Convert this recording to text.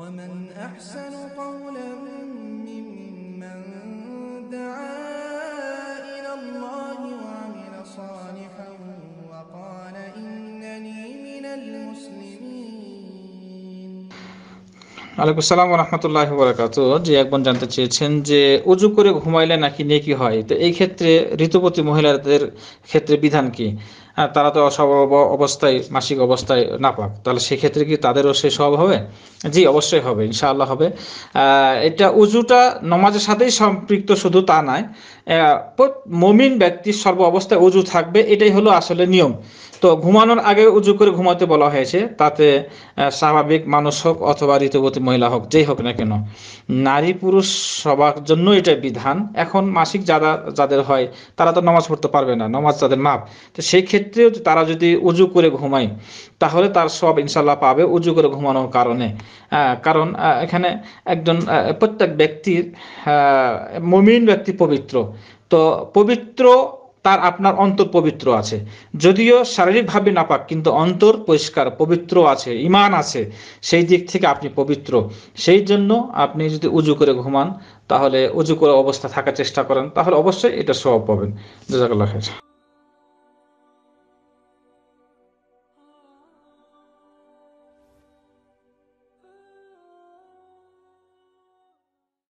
ومن যে একজন জানতে চেয়েছেন যে উজু করে ঘুমাইলে নাকি নেকি হয় তো এই ক্ষেত্রে ঋতুপতি মহিলাদের ক্ষেত্রে বিধান কি হ্যাঁ, তারা তো অসব অবস্থায় মাসিক অবস্থায় না পাক তাহলে সেক্ষেত্রে কি তাদেরও সে সব হবে জি অবশ্যই হবে ইনশাআল্লাহ হবে এটা উজুটা নমাজের সাথেই সম্পৃক্ত শুধু তা নয় মমিন ব্যক্তির সর্ব অবস্থায় উজু থাকবে এটাই হলো আসলে নিয়ম তো ঘুমানোর আগে উজু করে ঘুমাতে বলা হয়েছে তাতে স্বাভাবিক মানুষ হোক অথবা ঋতুবতী মহিলা হোক যেই হোক না কেন নারী পুরুষ সবার জন্য এটা বিধান এখন মাসিক যারা যাদের হয় তারা তো নামাজ পড়তে পারবে না নামাজ তাদের মাপ তো সেই ক্ষেত্রে ক্ষেত্রে তারা যদি উজু করে ঘুমায় তাহলে তার সব ইনশাল্লাহ পাবে উজু করে ঘুমানোর কারণে কারণ এখানে একজন প্রত্যেক ব্যক্তির মমিন ব্যক্তি পবিত্র তো পবিত্র তার আপনার অন্তর পবিত্র আছে যদিও শারীরিকভাবে না পাক কিন্তু অন্তর পরিষ্কার পবিত্র আছে ইমান আছে সেই দিক থেকে আপনি পবিত্র সেই জন্য আপনি যদি উজু করে ঘুমান তাহলে উজু করে অবস্থা থাকার চেষ্টা করেন তাহলে অবশ্যই এটা সব পাবেন জাজাকাল্লাহ